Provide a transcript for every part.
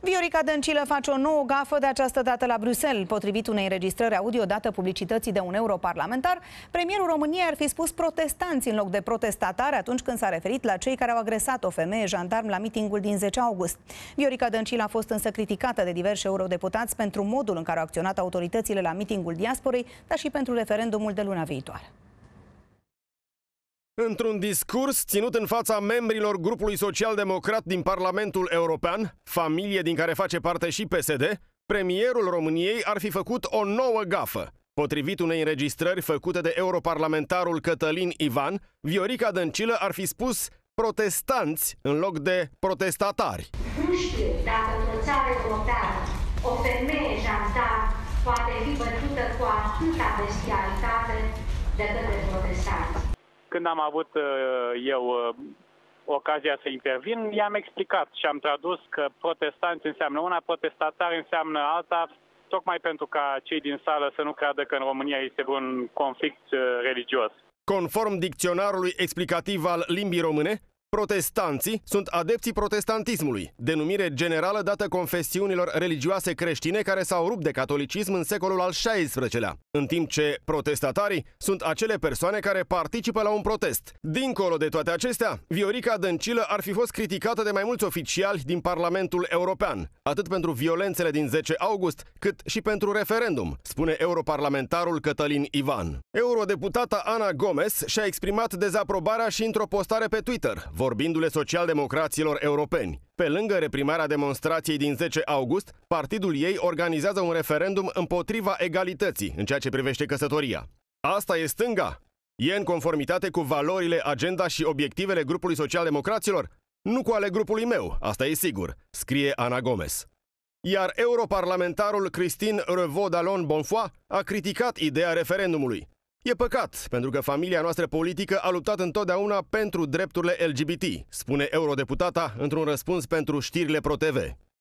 Viorica Dăncilă face o nouă gafă de această dată la Bruxelles. Potrivit unei înregistrări audio dată publicității de un europarlamentar, premierul României ar fi spus protestanți în loc de protestatari atunci când s-a referit la cei care au agresat o femeie jandarm la mitingul din 10 august. Viorica Dăncilă a fost însă criticată de diversi eurodeputați pentru modul în care au acționat autoritățile la mitingul diasporei, dar și pentru referendumul de luna viitoare. Într-un discurs ținut în fața membrilor grupului social-democrat din Parlamentul European, familie din care face parte și PSD, premierul României ar fi făcut o nouă gafă. Potrivit unei înregistrări făcute de europarlamentarul Cătălin Ivan, Viorica Dăncilă ar fi spus protestanți în loc de protestatari. Nu știu dacă într-o țară europeană o femeie jandar poate fi bătută cu atâta bestialitate de către protestanți când am avut uh, eu uh, ocazia să intervin, i-am explicat și am tradus că protestanți înseamnă una, protestatari înseamnă alta, tocmai pentru ca cei din sală să nu creadă că în România este un conflict uh, religios. Conform dicționarului explicativ al limbii române, Protestanții sunt adepții protestantismului, denumire generală dată confesiunilor religioase creștine care s-au rupt de catolicism în secolul al XVI-lea, în timp ce protestatarii sunt acele persoane care participă la un protest. Dincolo de toate acestea, Viorica Dăncilă ar fi fost criticată de mai mulți oficiali din Parlamentul European, atât pentru violențele din 10 august, cât și pentru referendum, spune europarlamentarul Cătălin Ivan. Eurodeputata Ana Gomes și-a exprimat dezaprobarea și într-o postare pe Twitter, vorbindu-le socialdemocraților europeni. Pe lângă reprimarea demonstrației din 10 august, partidul ei organizează un referendum împotriva egalității în ceea ce privește căsătoria. Asta e stânga? E în conformitate cu valorile, agenda și obiectivele grupului socialdemocraților? Nu cu ale grupului meu, asta e sigur, scrie Ana Gomes. Iar europarlamentarul Cristin Revaud-Alon Bonfoy a criticat ideea referendumului. E păcat, pentru că familia noastră politică a luptat întotdeauna pentru drepturile LGBT, spune eurodeputata într-un răspuns pentru știrile ProTV.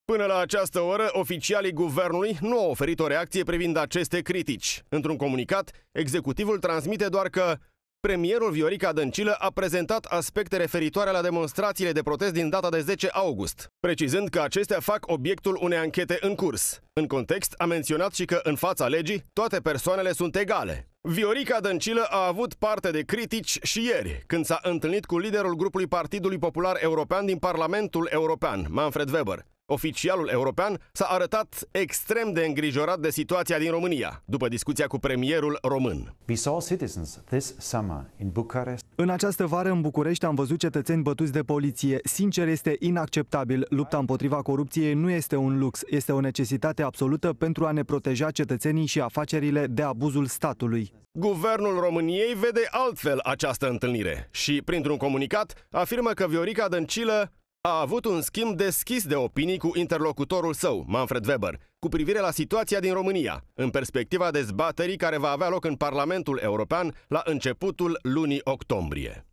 Până la această oră, oficialii guvernului nu au oferit o reacție privind aceste critici. Într-un comunicat, executivul transmite doar că Premierul Viorica Dăncilă a prezentat aspecte referitoare la demonstrațiile de protest din data de 10 august, precizând că acestea fac obiectul unei anchete în curs. În context, a menționat și că, în fața legii, toate persoanele sunt egale. Viorica Dăncilă a avut parte de critici și ieri, când s-a întâlnit cu liderul grupului Partidului Popular European din Parlamentul European, Manfred Weber. Oficialul european s-a arătat extrem de îngrijorat de situația din România, după discuția cu premierul român. We saw citizens this summer in Bucharest. În această vară în București am văzut cetățeni bătuți de poliție. Sincer, este inacceptabil. Lupta împotriva corupției nu este un lux, este o necesitate absolută pentru a ne proteja cetățenii și afacerile de abuzul statului. Guvernul României vede altfel această întâlnire și, printr-un comunicat, afirmă că Viorica Dăncilă a avut un schimb deschis de opinii cu interlocutorul său, Manfred Weber, cu privire la situația din România, în perspectiva dezbaterii care va avea loc în Parlamentul European la începutul lunii octombrie.